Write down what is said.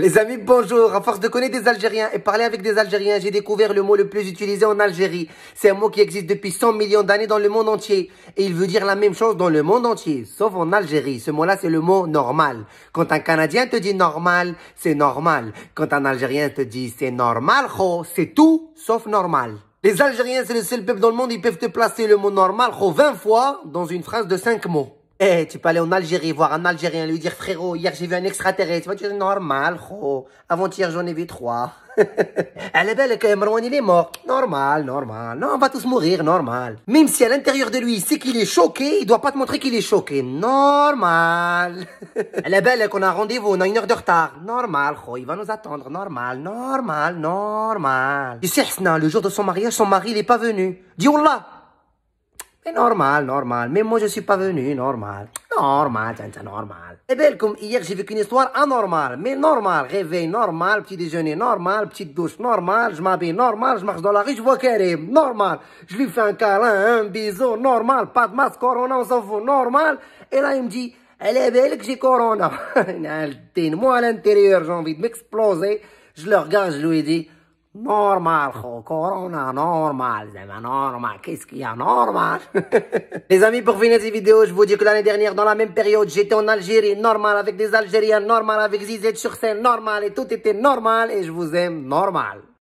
Les amis, bonjour. À force de connaître des Algériens et parler avec des Algériens, j'ai découvert le mot le plus utilisé en Algérie. C'est un mot qui existe depuis 100 millions d'années dans le monde entier. Et il veut dire la même chose dans le monde entier, sauf en Algérie. Ce mot-là, c'est le mot normal. Quand un Canadien te dit normal, c'est normal. Quand un Algérien te dit c'est normal, c'est tout sauf normal. Les Algériens, c'est le seul peuple dans le monde, ils peuvent te placer le mot normal, 20 fois dans une phrase de 5 mots. Eh, tu peux aller en Algérie voir un Algérien lui dire frérot, hier j'ai vu un extraterrestre. Tu vas dire normal, gros. Avant-hier j'en ai vu trois. Elle est belle que il est mort. Normal, normal. Non, on va tous mourir, normal. Même si à l'intérieur de lui, c'est qu'il est choqué, il doit pas te montrer qu'il est choqué. Normal. Elle est belle qu'on a rendez-vous, on a une heure de retard. Normal, gros. Il va nous attendre. Normal, normal, normal. Tu sais, non le jour de son mariage, son mari il est pas venu. Dis là normal, normal. mais moi, je suis pas venu, normal. Normal, c'est normal. Et eh belle, comme hier, j'ai vécu une histoire anormale, mais normal, Réveil normal, petit déjeuner normal, petite douche normal, je m'habille normal, je marche dans la rue, je vois Karim, normal. Je lui fais un câlin, un bisou, normal. Pas de masque, corona, on s'en fout, normal. Et là, il me dit, elle est belle que j'ai corona. moi, à l'intérieur, j'ai envie de m'exploser. Je le regarde, je lui dis, Normal, hum. Corona, normal, normal. Qu'est-ce qu'il y a, normal Les amis, pour finir cette vidéo, je vous dis que l'année dernière, dans la même période, j'étais en Algérie, normal, avec des Algériens, normal, avec Zizet sur scène, normal, et tout était normal, et je vous aime, normal.